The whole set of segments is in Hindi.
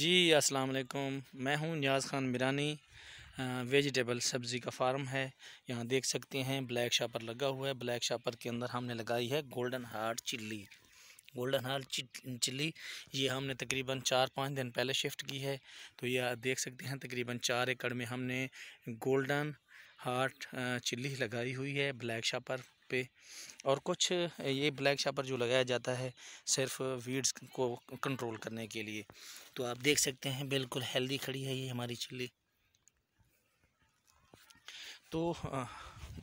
जी असलकुम मैं हूं न्याज खान मिरानी वेजिटेबल सब्ज़ी का फार्म है यहाँ देख सकते हैं ब्लैक शापर लगा हुआ है ब्लैक शापर के अंदर हमने लगाई है golden heart chilli golden heart chilli ये हमने तकरीबन चार पाँच दिन पहले शिफ्ट की है तो ये देख सकते हैं तकरीबन चार एकड़ में हमने गोल्डन हार्ट चिल्ली लगाई हुई है ब्लैक शापर पे और कुछ ये ब्लैक शापर जो लगाया जाता है सिर्फ वीड्स को कंट्रोल करने के लिए तो आप देख सकते हैं बिल्कुल हेल्दी खड़ी है ये हमारी चिल्ली तो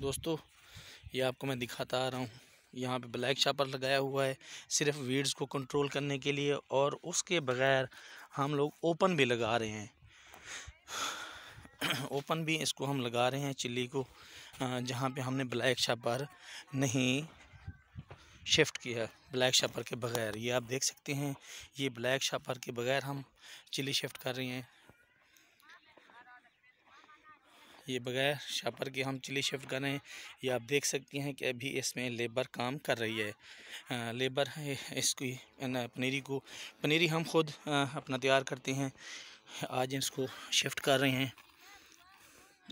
दोस्तों ये आपको मैं दिखाता आ रहा हूँ यहाँ पे ब्लैक शापर लगाया हुआ है सिर्फ वीड्स को कंट्रोल करने के लिए और उसके बगैर हम लोग ओपन भी लगा रहे हैं ओपन भी इसको हम लगा रहे हैं चिल्ली को जहाँ पे हमने ब्लैक शापर नहीं शिफ्ट किया ब्लैक शापर के बग़ैर ये आप देख सकते हैं ये ब्लैक शापर के बग़ैर हम चिली शिफ्ट कर रहे हैं ये बगैर शापर के हम चिली शिफ्ट कर रहे हैं ये आप देख सकते हैं कि अभी इसमें लेबर काम कर रही है आ, लेबर है इसकी पनीरी को पनीरी हम खुद आ, अपना तैयार करते हैं आज इसको शिफ्ट कर रहे हैं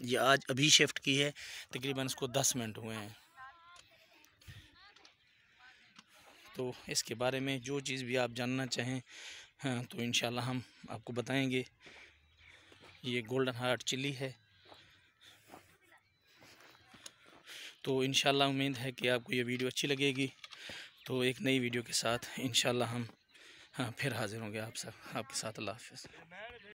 ये आज अभी शिफ्ट की है तकरीबन इसको दस मिनट हुए हैं तो इसके बारे में जो चीज़ भी आप जानना चाहें हाँ तो इन हम आपको बताएंगे ये गोल्डन हार्ट चिल्ली है तो इन उम्मीद है कि आपको ये वीडियो अच्छी लगेगी तो एक नई वीडियो के साथ इन हम हाँ फिर हाज़िर होंगे आप सब आपके साथ अल्लाह हाफ